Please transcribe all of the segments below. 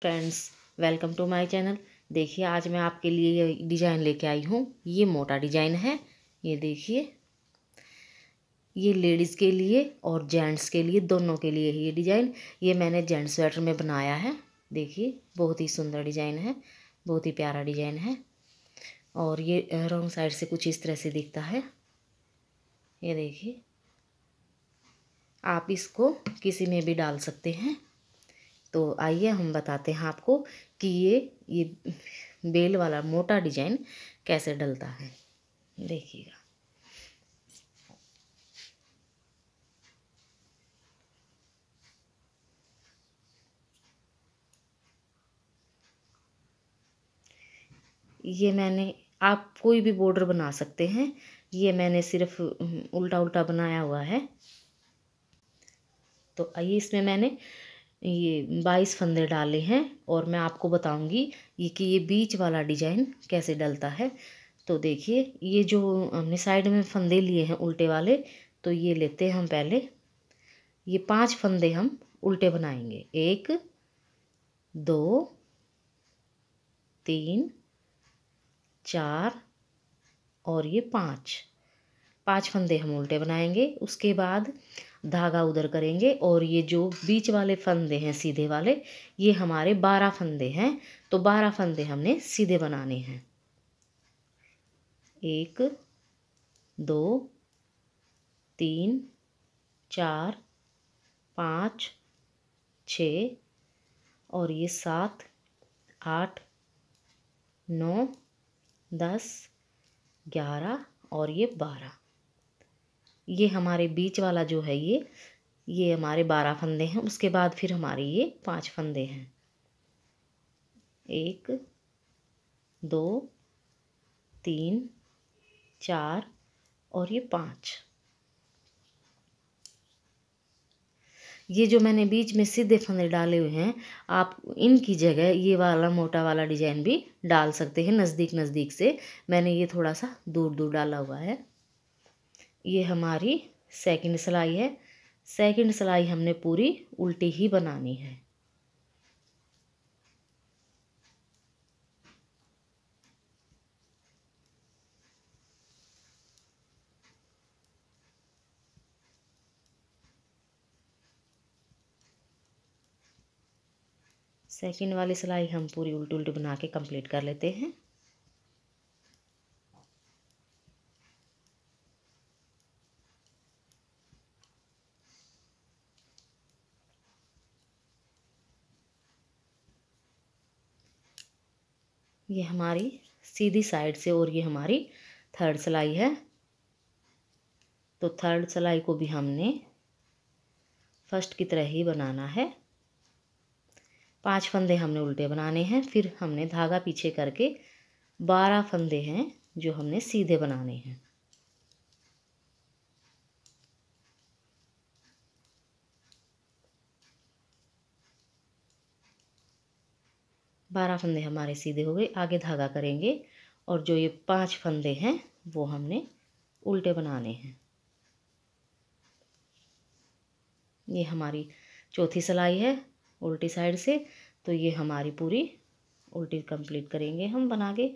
friends welcome to my channel देखिए आज मैं आपके लिए ये डिज़ाइन लेके आई हूँ ये मोटा डिज़ाइन है ये देखिए ये लेडीज़ के लिए और जेंट्स के लिए दोनों के लिए ये डिज़ाइन ये मैंने जेंट्स स्वेटर में बनाया है देखिए बहुत ही सुंदर डिज़ाइन है बहुत ही प्यारा डिज़ाइन है और ये रॉन्ग साइड से कुछ इस तरह से दिखता है ये देखिए आप इसको किसी में भी डाल सकते हैं तो आइए हम बताते हैं आपको कि ये ये बेल वाला मोटा डिजाइन कैसे डलता है देखिएगा ये मैंने आप कोई भी बॉर्डर बना सकते हैं ये मैंने सिर्फ उल्टा उल्टा बनाया हुआ है तो आइए इसमें मैंने ये बाईस फंदे डाले हैं और मैं आपको बताऊंगी ये कि ये बीच वाला डिजाइन कैसे डलता है तो देखिए ये जो हमने साइड में फंदे लिए हैं उल्टे वाले तो ये लेते हैं हम पहले ये पांच फंदे हम उल्टे बनाएंगे एक दो तीन चार और ये पाँच पाँच फंदे हम उल्टे बनाएंगे उसके बाद धागा उधर करेंगे और ये जो बीच वाले फंदे हैं सीधे वाले ये हमारे बारह फंदे हैं तो बारह फंदे हमने सीधे बनाने हैं एक दो तीन चार पाँच छ और ये सात आठ नौ दस ग्यारह और ये बारह ये हमारे बीच वाला जो है ये ये हमारे बारह फंदे हैं उसके बाद फिर हमारे ये पांच फंदे हैं एक दो तीन चार और ये पाँच ये जो मैंने बीच में सीधे फंदे डाले हुए हैं आप इनकी जगह ये वाला मोटा वाला डिजाइन भी डाल सकते हैं नज़दीक नज़दीक से मैंने ये थोड़ा सा दूर दूर डाला हुआ है ये हमारी सेकंड सिलाई है सेकंड सिलाई हमने पूरी उल्टी ही बनानी है सेकंड वाली सिलाई हम पूरी उल्टी उल्टी बना के कंप्लीट कर लेते हैं ये हमारी सीधी साइड से और ये हमारी थर्ड सिलाई है तो थर्ड सिलाई को भी हमने फर्स्ट की तरह ही बनाना है पांच फंदे हमने उल्टे बनाने हैं फिर हमने धागा पीछे करके बारह फंदे हैं जो हमने सीधे बनाने हैं बारह फंदे हमारे सीधे हो गए आगे धागा करेंगे और जो ये पांच फंदे हैं वो हमने उल्टे बनाने हैं ये हमारी चौथी सिलाई है उल्टी साइड से तो ये हमारी पूरी उल्टी कंप्लीट करेंगे हम बना के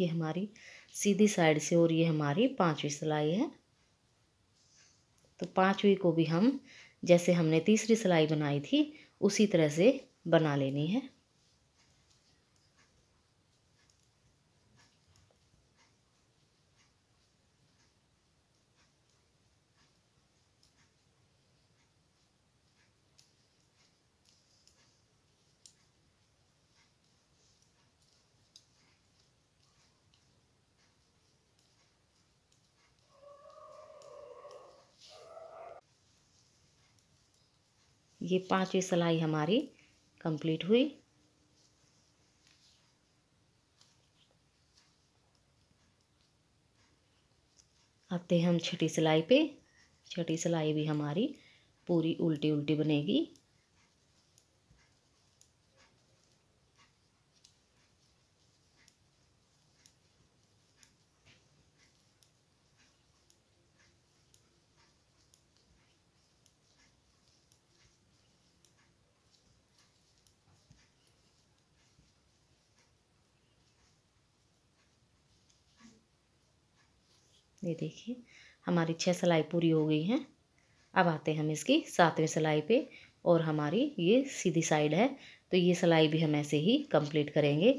ये हमारी सीधी साइड से और ये हमारी पांचवी सिलाई है तो पांचवी को भी हम जैसे हमने तीसरी सिलाई बनाई थी उसी तरह से बना लेनी है ये पांचवी सिलाई हमारी कंप्लीट हुई आते हैं हम छठी सिलाई पे छठी सिलाई भी हमारी पूरी उल्टी उल्टी बनेगी ये देखिए हमारी छः सिलाई पूरी हो गई हैं अब आते हैं हम इसकी सातवें सिलाई पे और हमारी ये सीधी साइड है तो ये सिलाई भी हम ऐसे ही कंप्लीट करेंगे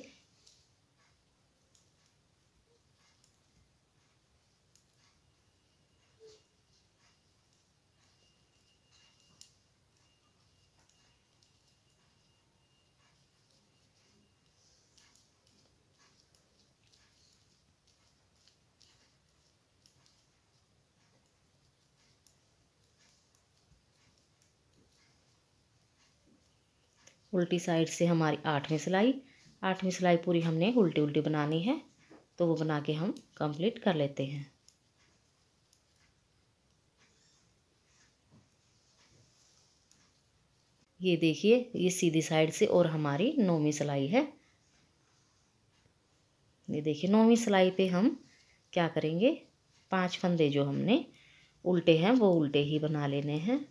उल्टी साइड से हमारी आठवीं सिलाई आठवीं सिलाई पूरी हमने उल्टी उल्टी बनानी है तो वो बना के हम कंप्लीट कर लेते हैं ये देखिए ये सीधी साइड से और हमारी नौवीं सिलाई है ये देखिए नौवीं सिलाई पे हम क्या करेंगे पांच फंदे जो हमने उल्टे हैं वो उल्टे ही बना लेने हैं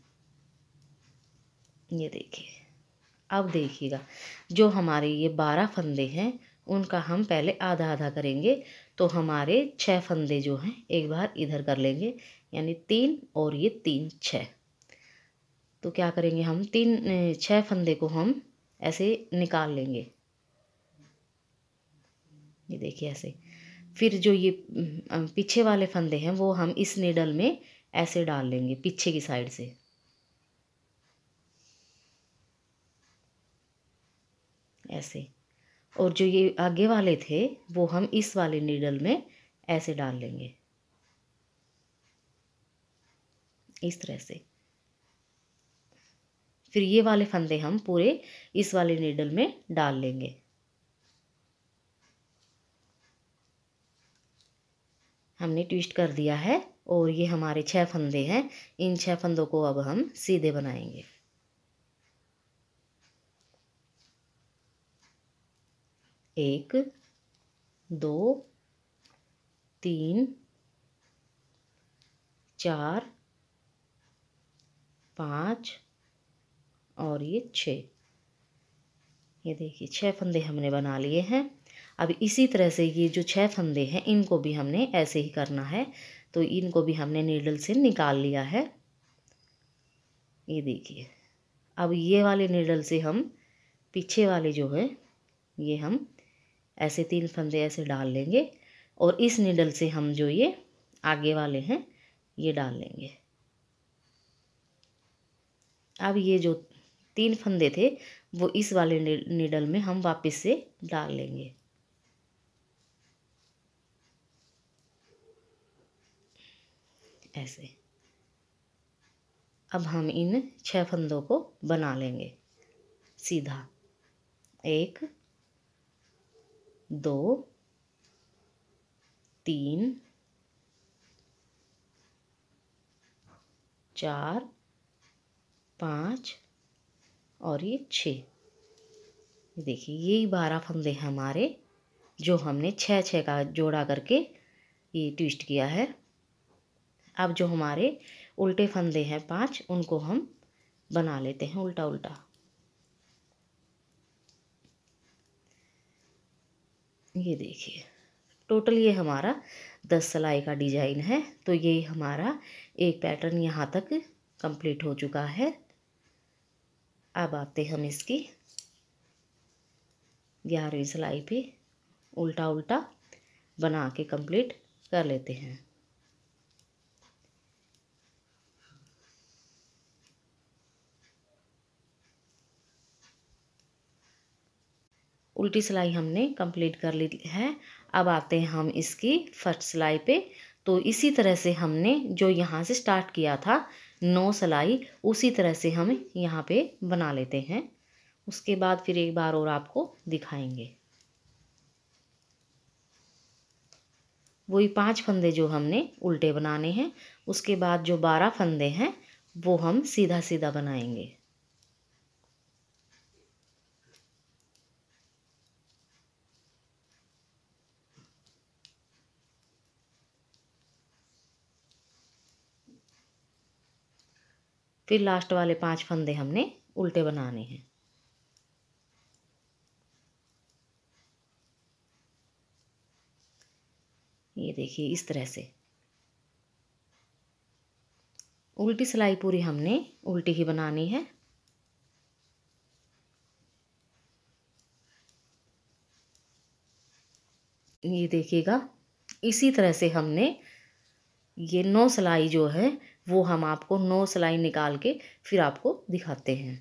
ये देखिए अब देखिएगा जो हमारे ये बारह फंदे हैं उनका हम पहले आधा आधा करेंगे तो हमारे छः फंदे जो हैं एक बार इधर कर लेंगे यानी तीन और ये तीन छः तो क्या करेंगे हम तीन छः फंदे को हम ऐसे निकाल लेंगे ये देखिए ऐसे फिर जो ये पीछे वाले फंदे हैं वो हम इस निडल में ऐसे डाल लेंगे पीछे की साइड से ऐसे और जो ये आगे वाले थे वो हम इस वाले नीडल में ऐसे डाल लेंगे इस तरह से फिर ये वाले फंदे हम पूरे इस वाले नीडल में डाल लेंगे हमने ट्विस्ट कर दिया है और ये हमारे छह फंदे हैं इन छह फंदों को अब हम सीधे बनाएंगे एक दो तीन चार पाँच और ये छः ये देखिए छः फंदे हमने बना लिए हैं अब इसी तरह से ये जो छः फंदे हैं इनको भी हमने ऐसे ही करना है तो इनको भी हमने नीडल से निकाल लिया है ये देखिए अब ये वाले नीडल से हम पीछे वाले जो है ये हम ऐसे तीन फंदे ऐसे डाल लेंगे और इस नीडल से हम जो ये आगे वाले हैं ये डाल लेंगे अब ये जो तीन फंदे थे वो इस वाले नीडल में हम वापस से डाल लेंगे ऐसे अब हम इन छह फंदों को बना लेंगे सीधा एक दो तीन चार पाँच और ये छः देखिए यही बारह फंदे हैं हमारे जो हमने छः छः का जोड़ा करके ये ट्विस्ट किया है अब जो हमारे उल्टे फंदे हैं पाँच उनको हम बना लेते हैं उल्टा उल्टा ये देखिए टोटल ये हमारा दस सलाई का डिजाइन है तो ये हमारा एक पैटर्न यहाँ तक कंप्लीट हो चुका है अब आते हम इसकी ग्यारहवीं सिलाई पे उल्टा उल्टा बना के कंप्लीट कर लेते हैं उल्टी सिलाई हमने कंप्लीट कर ली है अब आते हैं हम इसकी फर्स्ट सिलाई पे तो इसी तरह से हमने जो यहाँ से स्टार्ट किया था नौ सिलाई उसी तरह से हम यहाँ पे बना लेते हैं उसके बाद फिर एक बार और आपको दिखाएंगे वही पांच फंदे जो हमने उल्टे बनाने हैं उसके बाद जो बारह फंदे हैं वो हम सीधा सीधा बनाएंगे फिर लास्ट वाले पांच फंदे हमने उल्टे बनाने हैं ये देखिए इस तरह से उल्टी सिलाई पूरी हमने उल्टी ही बनानी है ये देखिएगा इसी तरह से हमने ये नौ सिलाई जो है वो हम आपको नौ सिलाई निकाल के फिर आपको दिखाते हैं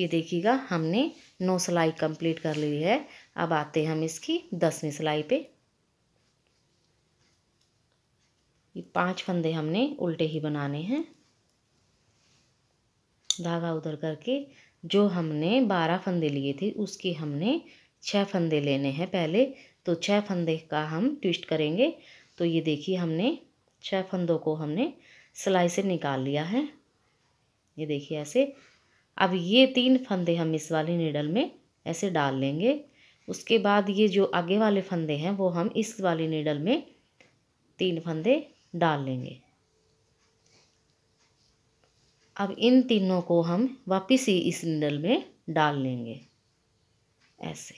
ये देखिएगा हमने नौ सिलाई कंप्लीट कर ली है अब आते हैं हम इसकी दसवीं सिलाई पे ये पांच फंदे हमने उल्टे ही बनाने हैं धागा उधर करके जो हमने बारह फंदे लिए थे उसके हमने छः फंदे लेने हैं पहले तो छः फंदे का हम ट्विस्ट करेंगे तो ये देखिए हमने छह फंदों को हमने सिलाई से निकाल लिया है ये देखिए ऐसे अब ये तीन फंदे हम इस वाली निडल में ऐसे डाल लेंगे उसके बाद ये जो आगे वाले फंदे हैं वो हम इस वाली निडल में तीन फंदे डाल लेंगे अब इन तीनों को हम वापस ही इस निडल में डाल लेंगे ऐसे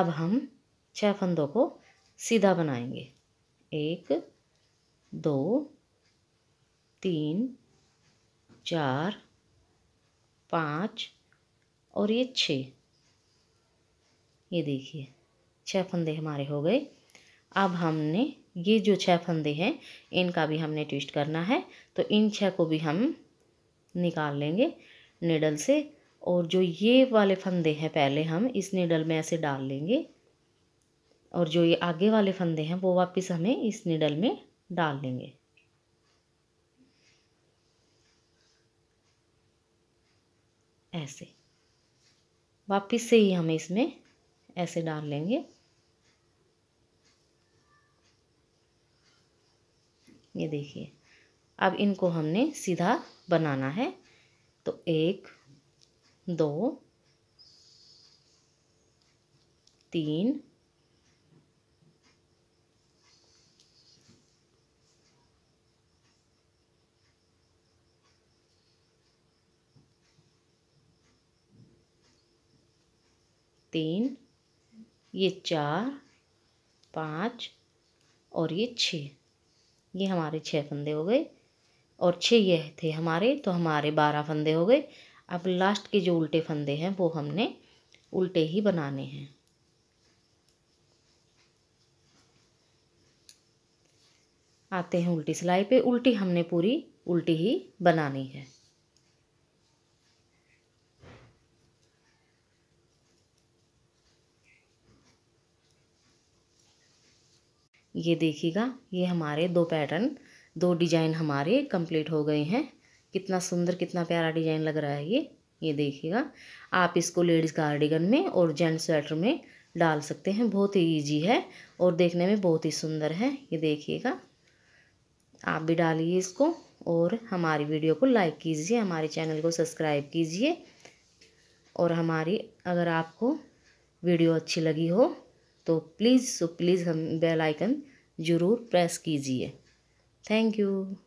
अब हम छह फंदों को सीधा बनाएंगे एक दो तीन चार पाँच और ये छः ये देखिए छः फंदे हमारे हो गए अब हमने ये जो छः फंदे हैं इनका भी हमने ट्विस्ट करना है तो इन छः को भी हम निकाल लेंगे निडल से और जो ये वाले फंदे हैं पहले हम इस निडल में ऐसे डाल लेंगे और जो ये आगे वाले फंदे हैं वो वापस हमें इस निडल में डाल देंगे ऐसे वापस से ही हमें इसमें ऐसे डाल लेंगे ये देखिए अब इनको हमने सीधा बनाना है तो एक दो तीन तीन ये चार पाँच और ये छः ये हमारे छः फंदे हो गए और छः ये थे हमारे तो हमारे बारह फंदे हो गए अब लास्ट के जो उल्टे फंदे हैं वो हमने उल्टे ही बनाने हैं आते हैं उल्टी सिलाई पे उल्टी हमने पूरी उल्टी ही बनानी है ये देखिएगा ये हमारे दो पैटर्न दो डिजाइन हमारे कंप्लीट हो गए हैं कितना सुंदर कितना प्यारा डिजाइन लग रहा है ये ये देखिएगा आप इसको लेडीज़ कार्डिगन में और जेंट्स स्वेटर में डाल सकते हैं बहुत ही ईजी है और देखने में बहुत ही सुंदर है ये देखिएगा आप भी डालिए इसको और हमारी वीडियो को लाइक कीजिए हमारे चैनल को सब्सक्राइब कीजिए और हमारी अगर आपको वीडियो अच्छी लगी हो तो प्लीज़ सो प्लीज़ हम बेल आइकन ज़रूर प्रेस कीजिए थैंक यू